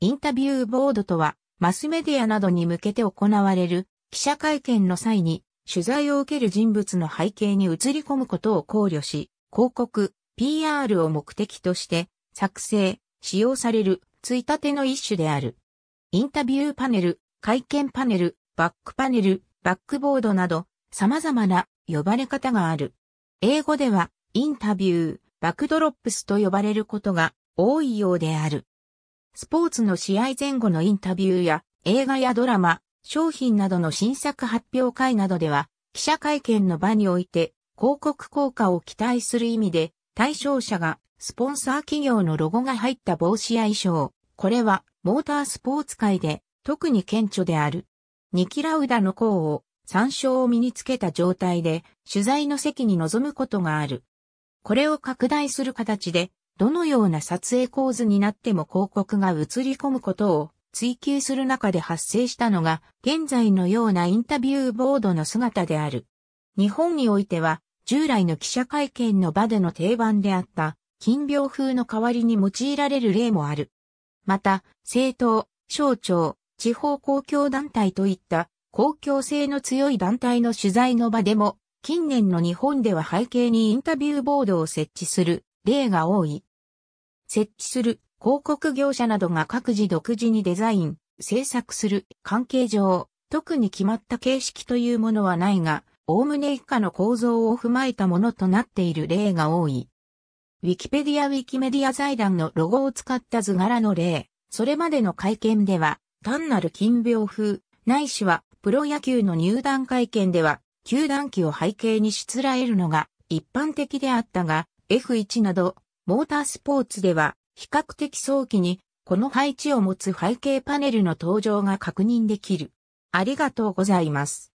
インタビューボードとは、マスメディアなどに向けて行われる記者会見の際に取材を受ける人物の背景に映り込むことを考慮し、広告、PR を目的として作成、使用されるついたての一種である。インタビューパネル、会見パネル、バックパネル、バックボードなど様々な呼ばれ方がある。英語ではインタビュー、バックドロップスと呼ばれることが多いようである。スポーツの試合前後のインタビューや映画やドラマ、商品などの新作発表会などでは、記者会見の場において広告効果を期待する意味で、対象者がスポンサー企業のロゴが入った帽子や衣装、これはモータースポーツ界で特に顕著である。ニキラウダの項を参照を身につけた状態で取材の席に臨むことがある。これを拡大する形でどのような撮影構図になっても広告が映り込むことを追求する中で発生したのが、現在のようなインタビューボードの姿である。日本においては、従来の記者会見の場での定番であった、金病風の代わりに用いられる例もある。また、政党、省庁、地方公共団体といった公共性の強い団体の取材の場でも、近年の日本では背景にインタビューボードを設置する例が多い。設置する広告業者などが各自独自にデザイン、制作する関係上、特に決まった形式というものはないが、おおむね以下の構造を踏まえたものとなっている例が多い。ウィキペディア・ウィキメディア財団のロゴを使った図柄の例、それまでの会見では、単なる金病風、ないしは、プロ野球の入団会見では、球団機を背景にしつらえるのが一般的であったが、F1 などモータースポーツでは、比較的早期に、この配置を持つ背景パネルの登場が確認できる。ありがとうございます。